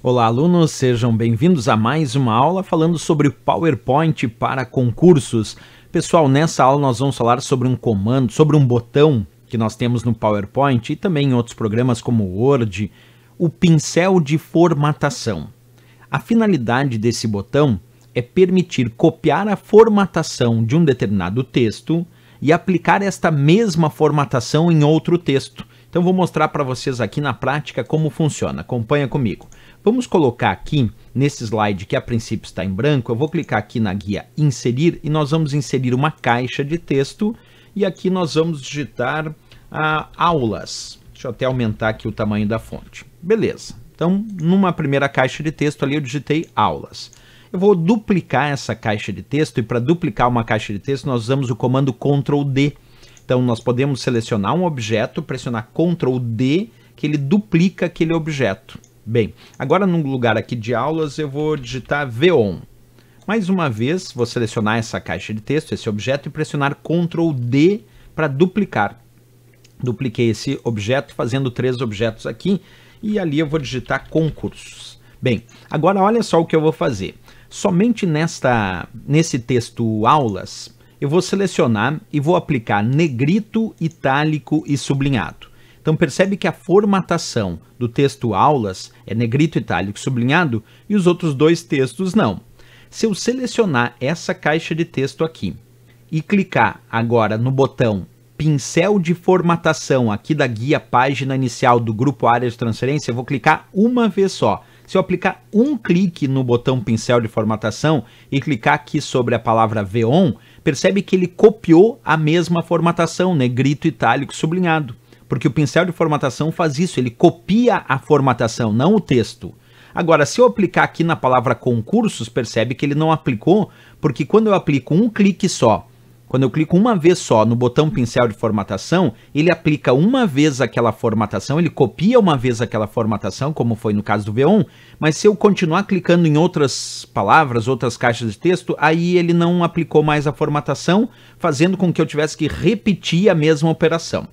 Olá, alunos, sejam bem-vindos a mais uma aula falando sobre PowerPoint para concursos. Pessoal, nessa aula nós vamos falar sobre um comando, sobre um botão que nós temos no PowerPoint e também em outros programas como o Word, o pincel de formatação. A finalidade desse botão é permitir copiar a formatação de um determinado texto e aplicar esta mesma formatação em outro texto. Então vou mostrar para vocês aqui na prática como funciona. Acompanha comigo. Vamos colocar aqui nesse slide que a princípio está em branco, eu vou clicar aqui na guia inserir e nós vamos inserir uma caixa de texto e aqui nós vamos digitar ah, aulas. Deixa eu até aumentar aqui o tamanho da fonte. Beleza. Então, numa primeira caixa de texto ali eu digitei aulas. Eu vou duplicar essa caixa de texto e para duplicar uma caixa de texto nós usamos o comando Ctrl D. Então nós podemos selecionar um objeto, pressionar Ctrl D, que ele duplica aquele objeto. Bem, agora no lugar aqui de aulas eu vou digitar VON. Mais uma vez, vou selecionar essa caixa de texto, esse objeto e pressionar Ctrl D para duplicar. Dupliquei esse objeto fazendo três objetos aqui e ali eu vou digitar concursos. Bem, agora olha só o que eu vou fazer. Somente nesta, nesse texto aulas, eu vou selecionar e vou aplicar negrito, itálico e sublinhado. Então percebe que a formatação do texto aulas é negrito, itálico, sublinhado e os outros dois textos não. Se eu selecionar essa caixa de texto aqui e clicar agora no botão pincel de formatação aqui da guia página inicial do grupo área de transferência, eu vou clicar uma vez só. Se eu aplicar um clique no botão pincel de formatação e clicar aqui sobre a palavra VON, percebe que ele copiou a mesma formatação, negrito, itálico, sublinhado porque o pincel de formatação faz isso, ele copia a formatação, não o texto. Agora, se eu aplicar aqui na palavra concursos, percebe que ele não aplicou, porque quando eu aplico um clique só, quando eu clico uma vez só no botão pincel de formatação, ele aplica uma vez aquela formatação, ele copia uma vez aquela formatação, como foi no caso do V1, mas se eu continuar clicando em outras palavras, outras caixas de texto, aí ele não aplicou mais a formatação, fazendo com que eu tivesse que repetir a mesma operação.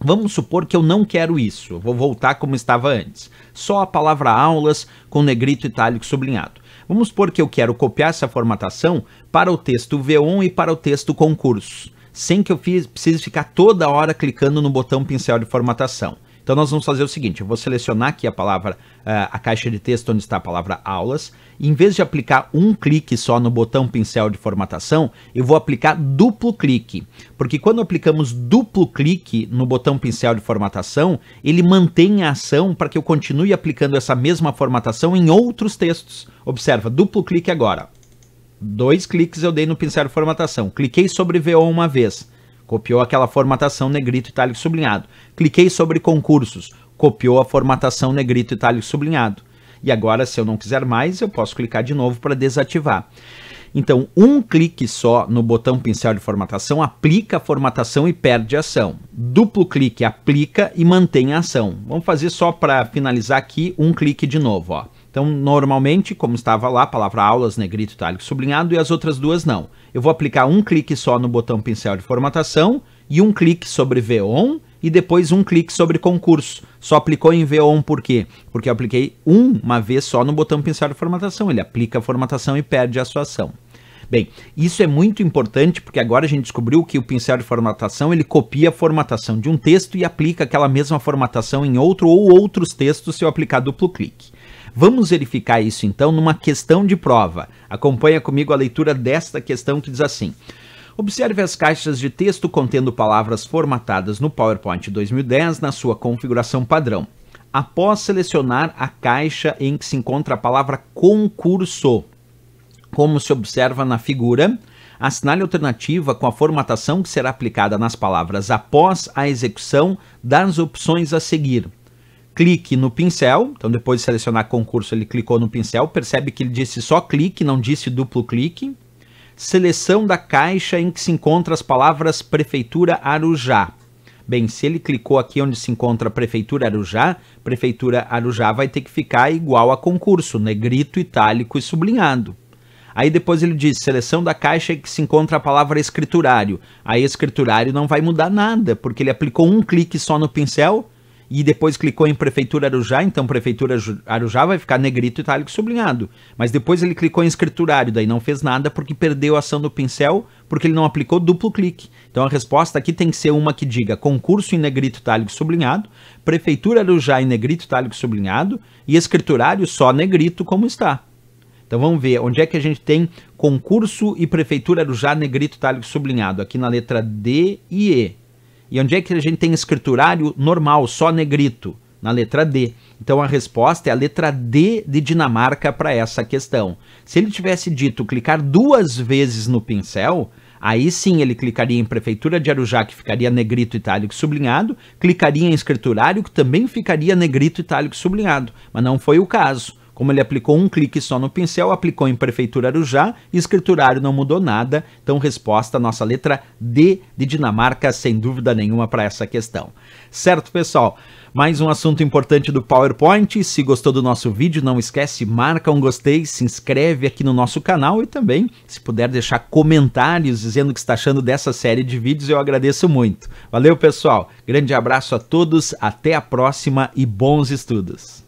Vamos supor que eu não quero isso, vou voltar como estava antes. Só a palavra aulas com negrito itálico sublinhado. Vamos supor que eu quero copiar essa formatação para o texto V1 e para o texto concurso, sem que eu fiz, precise ficar toda hora clicando no botão pincel de formatação. Então nós vamos fazer o seguinte, eu vou selecionar aqui a palavra, eh, a caixa de texto onde está a palavra aulas, e em vez de aplicar um clique só no botão pincel de formatação, eu vou aplicar duplo clique, porque quando aplicamos duplo clique no botão pincel de formatação, ele mantém a ação para que eu continue aplicando essa mesma formatação em outros textos. Observa, duplo clique agora, dois cliques eu dei no pincel de formatação. Cliquei sobre VO uma vez. Copiou aquela formatação negrito, itálico, sublinhado. Cliquei sobre concursos. Copiou a formatação negrito, itálico, sublinhado. E agora, se eu não quiser mais, eu posso clicar de novo para desativar. Então, um clique só no botão pincel de formatação aplica a formatação e perde a ação. Duplo clique aplica e mantém a ação. Vamos fazer só para finalizar aqui, um clique de novo. Ó. Então, normalmente, como estava lá, a palavra aulas, negrito, né, itálico, sublinhado, e as outras duas não. Eu vou aplicar um clique só no botão pincel de formatação e um clique sobre VON e depois um clique sobre concurso. Só aplicou em VON por quê? Porque eu apliquei uma vez só no botão pincel de formatação. Ele aplica a formatação e perde a sua ação. Bem, isso é muito importante porque agora a gente descobriu que o pincel de formatação ele copia a formatação de um texto e aplica aquela mesma formatação em outro ou outros textos se eu aplicar duplo clique. Vamos verificar isso então numa questão de prova. Acompanha comigo a leitura desta questão que diz assim: Observe as caixas de texto contendo palavras formatadas no PowerPoint 2010 na sua configuração padrão. Após selecionar a caixa em que se encontra a palavra concurso, como se observa na figura, assinale a alternativa com a formatação que será aplicada nas palavras após a execução das opções a seguir clique no pincel. Então, depois de selecionar concurso, ele clicou no pincel. Percebe que ele disse só clique, não disse duplo clique. Seleção da caixa em que se encontram as palavras Prefeitura Arujá. Bem, se ele clicou aqui onde se encontra Prefeitura Arujá, Prefeitura Arujá vai ter que ficar igual a concurso, negrito, itálico e sublinhado. Aí depois ele diz seleção da caixa que se encontra a palavra escriturário. Aí escriturário não vai mudar nada, porque ele aplicou um clique só no pincel, e depois clicou em Prefeitura Arujá, então Prefeitura Arujá vai ficar negrito, itálico sublinhado. Mas depois ele clicou em escriturário, daí não fez nada porque perdeu a ação do pincel, porque ele não aplicou duplo clique. Então a resposta aqui tem que ser uma que diga concurso em negrito, itálico sublinhado, Prefeitura Arujá em negrito, itálico sublinhado e escriturário só negrito como está. Então vamos ver onde é que a gente tem concurso e Prefeitura Arujá negrito, itálico sublinhado, aqui na letra D e E. E onde é que a gente tem escriturário normal, só negrito? Na letra D. Então a resposta é a letra D de Dinamarca para essa questão. Se ele tivesse dito clicar duas vezes no pincel, Aí sim ele clicaria em Prefeitura de Arujá, que ficaria negrito, itálico sublinhado, clicaria em Escriturário, que também ficaria negrito, itálico sublinhado, mas não foi o caso. Como ele aplicou um clique só no pincel, aplicou em Prefeitura Arujá, escriturário não mudou nada, então resposta nossa letra D de Dinamarca, sem dúvida nenhuma para essa questão. Certo, pessoal? Mais um assunto importante do PowerPoint. Se gostou do nosso vídeo, não esquece, marca um gostei, se inscreve aqui no nosso canal e também, se puder deixar comentários dizendo o que está achando dessa série de vídeos, eu agradeço muito. Valeu, pessoal. Grande abraço a todos, até a próxima e bons estudos.